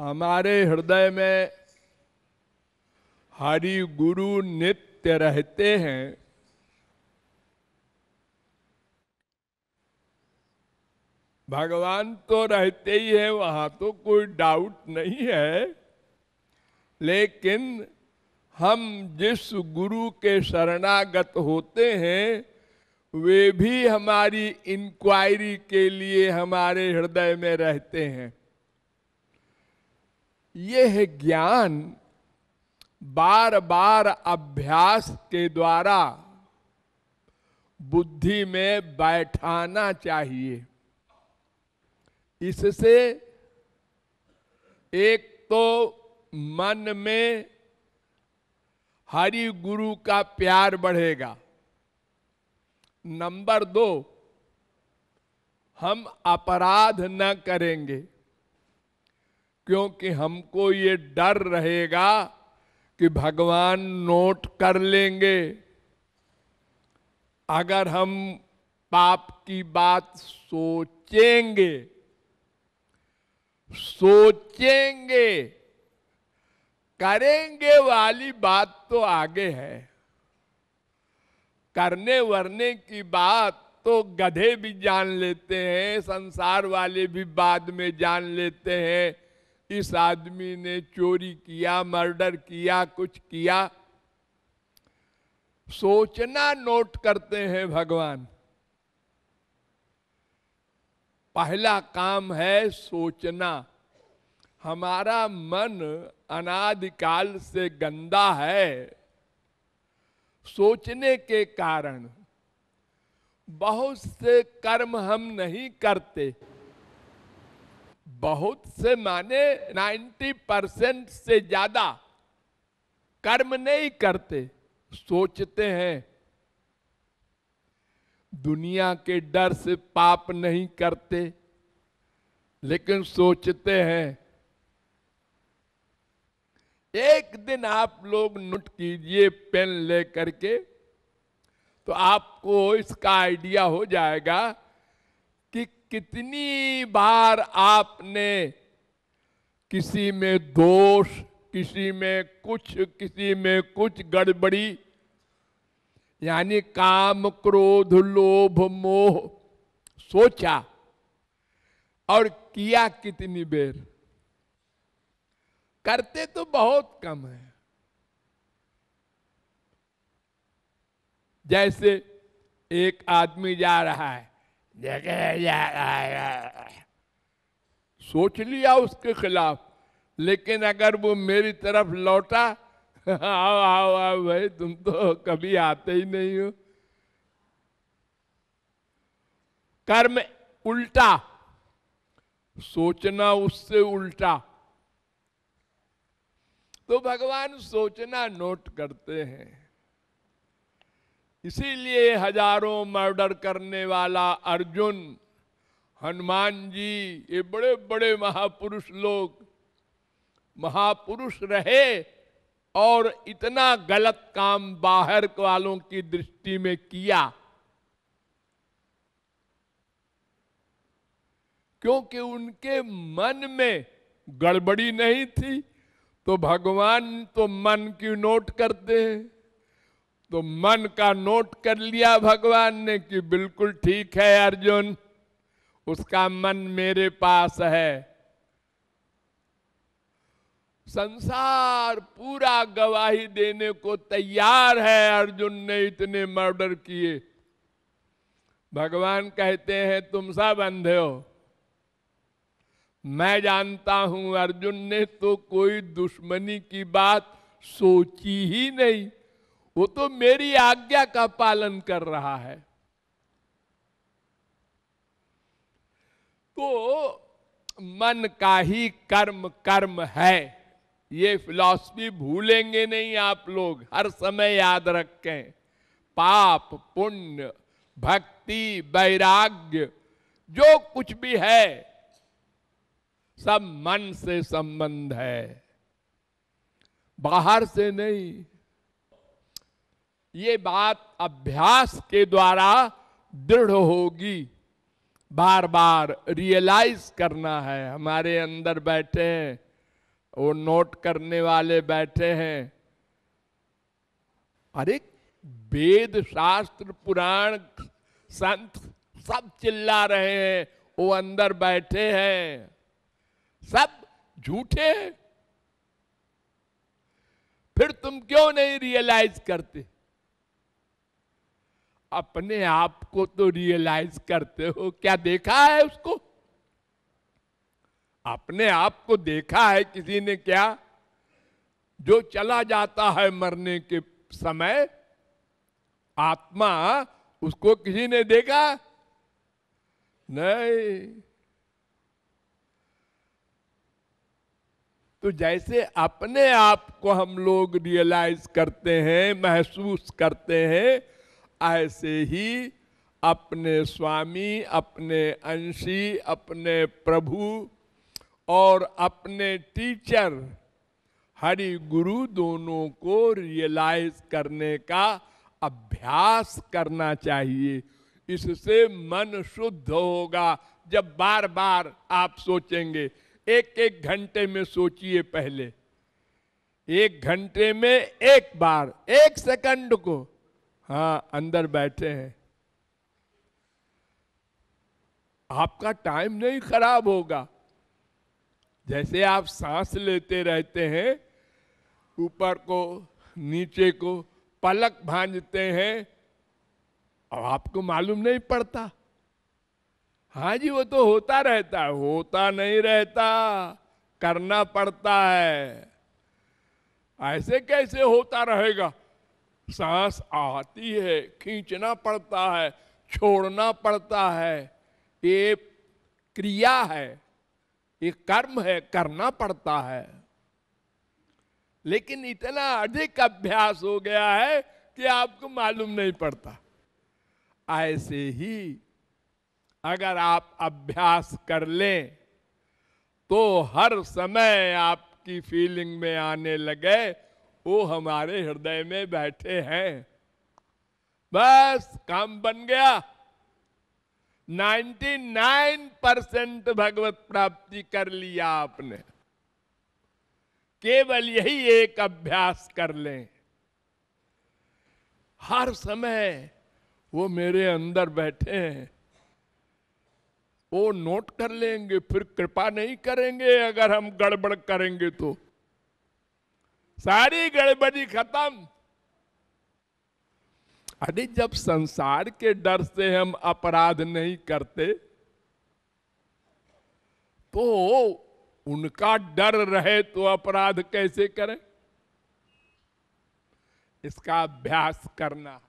हमारे हृदय में हरि गुरु नित्य रहते हैं भगवान तो रहते ही है वहां तो कोई डाउट नहीं है लेकिन हम जिस गुरु के शरणागत होते हैं वे भी हमारी इंक्वायरी के लिए हमारे हृदय में रहते हैं यह ज्ञान बार बार अभ्यास के द्वारा बुद्धि में बैठाना चाहिए इससे एक तो मन में हरि गुरु का प्यार बढ़ेगा नंबर दो हम अपराध न करेंगे क्योंकि हमको ये डर रहेगा कि भगवान नोट कर लेंगे अगर हम पाप की बात सोचेंगे सोचेंगे करेंगे वाली बात तो आगे है करने वरने की बात तो गधे भी जान लेते हैं संसार वाले भी बाद में जान लेते हैं इस आदमी ने चोरी किया मर्डर किया कुछ किया सोचना नोट करते हैं भगवान पहला काम है सोचना हमारा मन अनादिकाल से गंदा है सोचने के कारण बहुत से कर्म हम नहीं करते बहुत से माने 90 परसेंट से ज्यादा कर्म नहीं करते सोचते हैं दुनिया के डर से पाप नहीं करते लेकिन सोचते हैं एक दिन आप लोग नोट कीजिए पेन लेकर के तो आपको इसका आइडिया हो जाएगा कितनी बार आपने किसी में दोष किसी में कुछ किसी में कुछ गड़बड़ी यानी काम क्रोध लोभ मोह सोचा और किया कितनी बेर करते तो बहुत कम है जैसे एक आदमी जा रहा है सोच लिया उसके खिलाफ लेकिन अगर वो मेरी तरफ लौटा आओ आओ आओ भाई तुम तो कभी आते ही नहीं हो कर्म उल्टा सोचना उससे उल्टा तो भगवान सोचना नोट करते हैं इसीलिए हजारों मर्डर करने वाला अर्जुन हनुमान जी ये बड़े बड़े महापुरुष लोग महापुरुष रहे और इतना गलत काम बाहर वालों की दृष्टि में किया क्योंकि उनके मन में गड़बड़ी नहीं थी तो भगवान तो मन की नोट करते हैं तो मन का नोट कर लिया भगवान ने कि बिल्कुल ठीक है अर्जुन उसका मन मेरे पास है संसार पूरा गवाही देने को तैयार है अर्जुन ने इतने मर्डर किए भगवान कहते हैं तुम सब अंधे हो मैं जानता हूं अर्जुन ने तो कोई दुश्मनी की बात सोची ही नहीं वो तो मेरी आज्ञा का पालन कर रहा है तो मन का ही कर्म कर्म है ये फिलॉसफी भूलेंगे नहीं आप लोग हर समय याद रखें पाप पुण्य भक्ति वैराग्य जो कुछ भी है सब मन से संबंध है बाहर से नहीं ये बात अभ्यास के द्वारा दृढ़ होगी बार बार रियलाइज करना है हमारे अंदर बैठे हैं वो नोट करने वाले बैठे हैं अरे वेद शास्त्र पुराण संत सब चिल्ला रहे हैं वो अंदर बैठे हैं सब झूठे हैं फिर तुम क्यों नहीं रियलाइज करते अपने आप को तो रियलाइज करते हो क्या देखा है उसको अपने आप को देखा है किसी ने क्या जो चला जाता है मरने के समय आत्मा उसको किसी ने देखा नहीं तो जैसे अपने आप को हम लोग रियलाइज करते हैं महसूस करते हैं ऐसे ही अपने स्वामी अपने अंशी अपने प्रभु और अपने टीचर हरि गुरु दोनों को रियलाइज करने का अभ्यास करना चाहिए इससे मन शुद्ध होगा जब बार बार आप सोचेंगे एक एक घंटे में सोचिए पहले एक घंटे में एक बार एक सेकंड को हाँ अंदर बैठे हैं आपका टाइम नहीं खराब होगा जैसे आप सांस लेते रहते हैं ऊपर को नीचे को पलक भांजते हैं और आपको मालूम नहीं पड़ता हाँ जी वो तो होता रहता है होता नहीं रहता करना पड़ता है ऐसे कैसे होता रहेगा सांस आती है खींचना पड़ता है छोड़ना पड़ता है ये क्रिया है ये कर्म है करना पड़ता है लेकिन इतना अधिक अभ्यास हो गया है कि आपको मालूम नहीं पड़ता ऐसे ही अगर आप अभ्यास कर लें तो हर समय आपकी फीलिंग में आने लगे वो हमारे हृदय में बैठे हैं बस काम बन गया 99 परसेंट भगवत प्राप्ति कर लिया आपने केवल यही एक अभ्यास कर लें हर समय वो मेरे अंदर बैठे हैं वो नोट कर लेंगे फिर कृपा नहीं करेंगे अगर हम गड़बड़ करेंगे तो सारी गड़बड़ी खत्म अरे जब संसार के डर से हम अपराध नहीं करते तो उनका डर रहे तो अपराध कैसे करें इसका अभ्यास करना